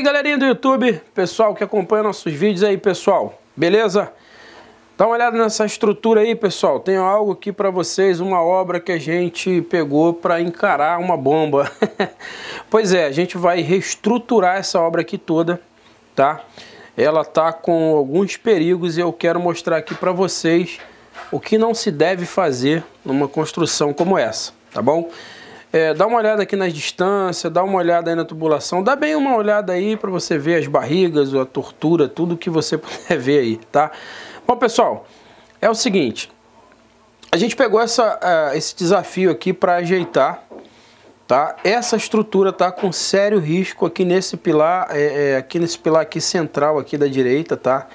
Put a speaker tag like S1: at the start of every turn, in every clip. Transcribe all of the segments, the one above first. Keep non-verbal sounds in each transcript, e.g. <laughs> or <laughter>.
S1: aí, galerinha do YouTube, pessoal que acompanha nossos vídeos aí, pessoal, beleza? Dá uma olhada nessa estrutura aí, pessoal. Tem algo aqui para vocês, uma obra que a gente pegou para encarar uma bomba. <laughs> pois é, a gente vai reestruturar essa obra aqui toda, tá? Ela tá com alguns perigos e eu quero mostrar aqui para vocês o que não se deve fazer numa construção como essa, tá bom? É, dá uma olhada aqui nas distâncias, dá uma olhada aí na tubulação, dá bem uma olhada aí para você ver as barrigas, a tortura, tudo que você <laughs> puder ver aí, tá? Bom, pessoal, é o seguinte, a gente pegou essa, uh, esse desafio aqui para ajeitar, tá? Essa estrutura tá com sério risco aqui nesse pilar, é, é, aqui nesse pilar aqui central aqui da direita, tá?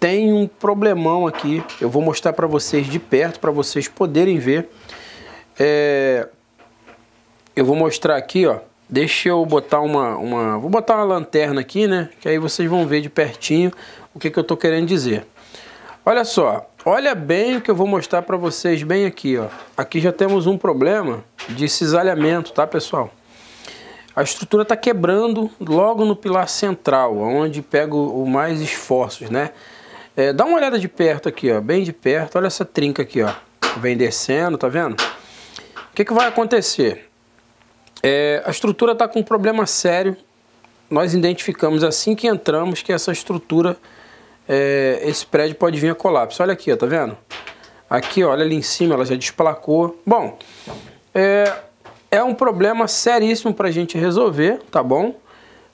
S1: Tem um problemão aqui, eu vou mostrar para vocês de perto, para vocês poderem ver. É, eu vou mostrar aqui, ó. Deixa eu botar uma, uma... Vou botar uma lanterna aqui, né? Que aí vocês vão ver de pertinho o que, que eu tô querendo dizer. Olha só. Olha bem o que eu vou mostrar para vocês bem aqui, ó. Aqui já temos um problema de cisalhamento, tá, pessoal? A estrutura está quebrando logo no pilar central, onde pego o mais esforços, né? É, dá uma olhada de perto aqui, ó, bem de perto. Olha essa trinca aqui, ó. Vem descendo, tá vendo? O que, que vai acontecer? É, a estrutura está com um problema sério. Nós identificamos assim que entramos que essa estrutura, é, esse prédio pode vir a colapso. Olha aqui, ó, tá vendo? Aqui, ó, olha ali em cima, ela já desplacou. Bom, é, é um problema seríssimo para a gente resolver, tá bom?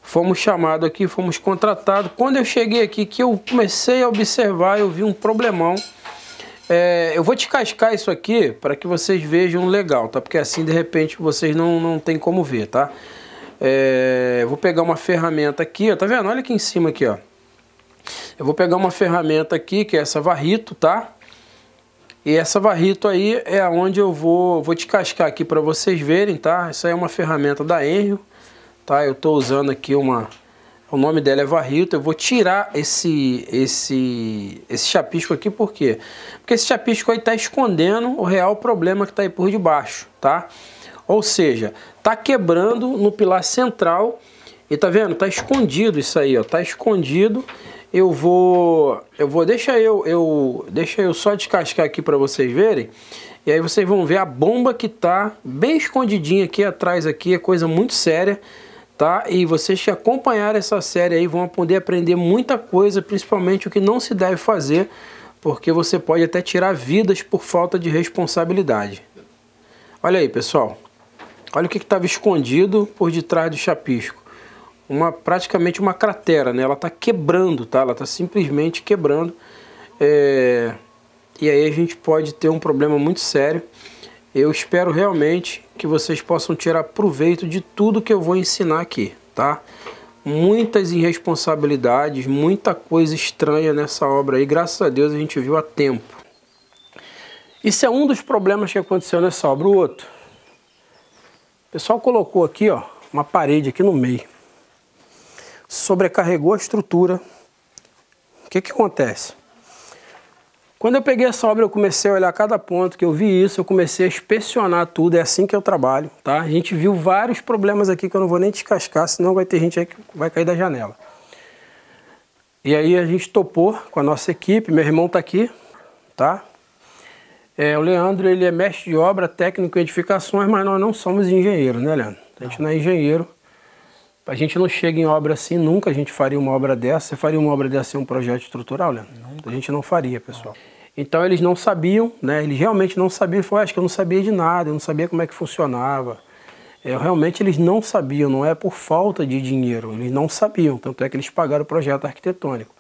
S1: Fomos chamados aqui, fomos contratados. Quando eu cheguei aqui, que eu comecei a observar, eu vi um problemão é, eu vou te cascar isso aqui para que vocês vejam legal, tá? Porque assim, de repente, vocês não, não tem como ver, tá? É, vou pegar uma ferramenta aqui, ó, tá vendo? Olha aqui em cima aqui, ó. Eu vou pegar uma ferramenta aqui, que é essa varrito, tá? E essa varrito aí é onde eu vou, vou te cascar aqui para vocês verem, tá? Isso aí é uma ferramenta da Enrio, tá? Eu tô usando aqui uma o nome dela é Varrito. Eu vou tirar esse, esse, esse chapisco aqui, por quê? Porque esse chapisco aí está escondendo o real problema que está aí por debaixo, tá? Ou seja, está quebrando no pilar central e tá vendo? Tá escondido isso aí, ó. Tá escondido. Eu vou, eu vou, deixa eu, eu, deixa eu só descascar aqui para vocês verem. E aí vocês vão ver a bomba que tá bem escondidinha aqui atrás aqui, é coisa muito séria tá? E vocês que acompanharam essa série aí vão poder aprender muita coisa, principalmente o que não se deve fazer, porque você pode até tirar vidas por falta de responsabilidade. Olha aí, pessoal. Olha o que estava escondido por detrás do chapisco. Uma, praticamente uma cratera, né? Ela está quebrando, tá? Ela está simplesmente quebrando. É... E aí a gente pode ter um problema muito sério. Eu espero realmente que vocês possam tirar proveito de tudo que eu vou ensinar aqui, tá? Muitas irresponsabilidades, muita coisa estranha nessa obra aí, graças a Deus a gente viu a tempo. Isso é um dos problemas que aconteceu nessa obra. O outro, o pessoal colocou aqui, ó, uma parede aqui no meio. Sobrecarregou a estrutura. O que que acontece? Quando eu peguei essa obra, eu comecei a olhar cada ponto que eu vi isso, eu comecei a inspecionar tudo, é assim que eu trabalho, tá? A gente viu vários problemas aqui que eu não vou nem descascar, senão vai ter gente aí que vai cair da janela. E aí a gente topou com a nossa equipe, meu irmão tá aqui, tá? É, o Leandro, ele é mestre de obra, técnico em edificações, mas nós não somos engenheiros, né, Leandro? A gente não é engenheiro. A gente não chega em obra assim nunca, a gente faria uma obra dessa. Você faria uma obra dessa em um projeto estrutural, Leandro? a gente não faria, pessoal. Então eles não sabiam, né? Eles realmente não sabiam. Foi, ah, acho que eu não sabia de nada, eu não sabia como é que funcionava. É, realmente eles não sabiam, não é por falta de dinheiro, eles não sabiam, tanto é que eles pagaram o projeto arquitetônico.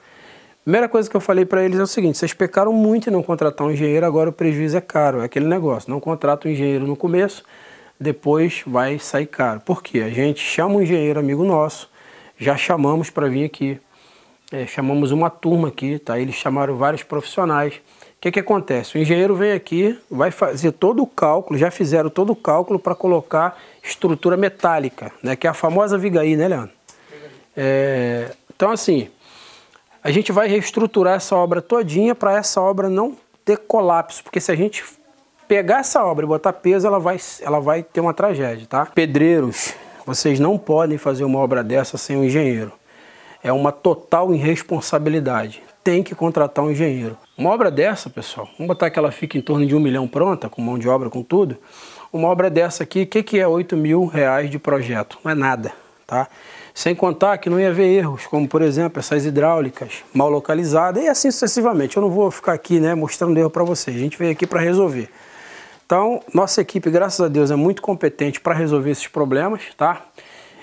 S1: Primeira coisa que eu falei para eles é o seguinte: vocês pecaram muito em não contratar um engenheiro, agora o prejuízo é caro, é aquele negócio. Não contrata um engenheiro no começo, depois vai sair caro. Por quê? A gente chama um engenheiro amigo nosso, já chamamos para vir aqui, é, chamamos uma turma aqui, tá? Eles chamaram vários profissionais. O que, que acontece? O engenheiro vem aqui, vai fazer todo o cálculo, já fizeram todo o cálculo para colocar estrutura metálica, né? Que é a famosa vigaí, né, Leandro? É, então, assim, a gente vai reestruturar essa obra todinha para essa obra não ter colapso, porque se a gente pegar essa obra e botar peso, ela vai, ela vai ter uma tragédia, tá? Pedreiros, vocês não podem fazer uma obra dessa sem um engenheiro é uma total irresponsabilidade. Tem que contratar um engenheiro. Uma obra dessa, pessoal, vamos botar que ela fique em torno de um milhão pronta, com mão de obra, com tudo. Uma obra dessa aqui, o que, que é 8 mil reais de projeto? Não é nada, tá? Sem contar que não ia haver erros, como por exemplo essas hidráulicas mal localizadas e assim sucessivamente. Eu não vou ficar aqui né, mostrando erro para vocês, a gente veio aqui para resolver. Então, nossa equipe, graças a Deus, é muito competente para resolver esses problemas, tá?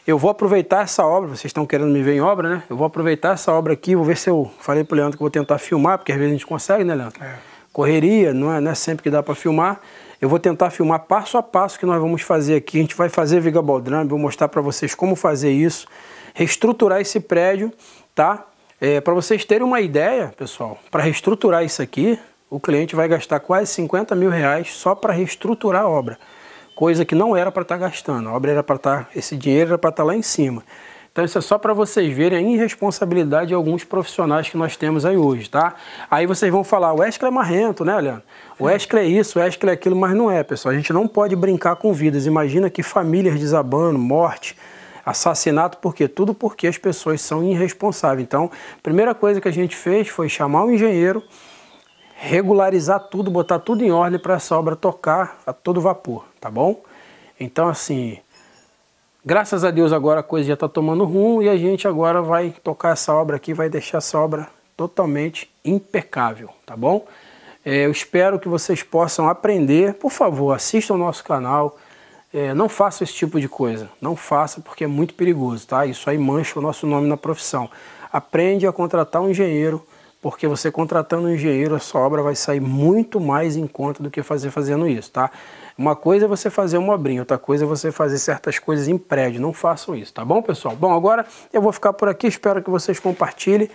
S1: Eu vou aproveitar essa obra, vocês estão querendo me ver em obra, né? Eu vou aproveitar essa obra aqui, vou ver se eu... Falei pro Leandro que vou tentar filmar, porque às vezes a gente consegue, né, Leandro? É. Correria, não é, não é sempre que dá para filmar. Eu vou tentar filmar passo a passo que nós vamos fazer aqui. A gente vai fazer viga baldrame, vou mostrar para vocês como fazer isso, reestruturar esse prédio, tá? É, para vocês terem uma ideia, pessoal, para reestruturar isso aqui, o cliente vai gastar quase 50 mil reais só para reestruturar a obra coisa que não era para estar tá gastando. A obra era para estar, tá, esse dinheiro era para estar tá lá em cima. Então isso é só para vocês verem a irresponsabilidade de alguns profissionais que nós temos aí hoje, tá? Aí vocês vão falar, o Escla é marrento, né, Leandro? O Escla é isso, o Escla é aquilo, mas não é, pessoal. A gente não pode brincar com vidas. Imagina que famílias desabando, morte, assassinato, por quê? Tudo porque as pessoas são irresponsáveis. Então, a primeira coisa que a gente fez foi chamar um engenheiro, regularizar tudo, botar tudo em ordem para essa obra tocar a todo vapor, tá bom? Então assim, graças a Deus agora a coisa já está tomando rumo e a gente agora vai tocar essa obra aqui, vai deixar essa obra totalmente impecável, tá bom? É, eu espero que vocês possam aprender, por favor, assistam o nosso canal, é, não faça esse tipo de coisa, não faça porque é muito perigoso, tá? Isso aí mancha o nosso nome na profissão. Aprende a contratar um engenheiro, porque você contratando um engenheiro, a sua obra vai sair muito mais em conta do que fazer fazendo isso, tá? Uma coisa é você fazer uma obrinha, outra coisa é você fazer certas coisas em prédio, não façam isso, tá bom, pessoal? Bom, agora eu vou ficar por aqui, espero que vocês compartilhem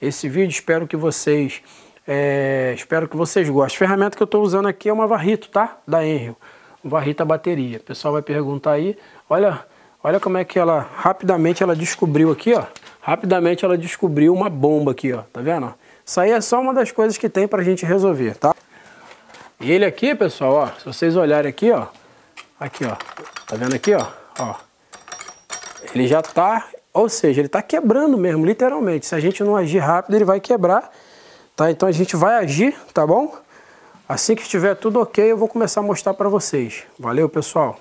S1: esse vídeo, espero que vocês... É, espero que vocês gostem. A ferramenta que eu estou usando aqui é uma varrito, tá? Da Enrio. Varrita bateria. O pessoal vai perguntar aí. Olha, olha como é que ela rapidamente ela descobriu aqui, ó. Rapidamente ela descobriu uma bomba aqui, ó. Tá vendo? Isso aí é só uma das coisas que tem para a gente resolver, tá? E ele aqui, pessoal, ó, se vocês olharem aqui, ó, aqui, ó, tá vendo aqui, ó, ó, ele já tá, ou seja, ele tá quebrando mesmo, literalmente. Se a gente não agir rápido, ele vai quebrar, tá? Então a gente vai agir, tá bom? Assim que estiver tudo ok, eu vou começar a mostrar para vocês. Valeu, pessoal!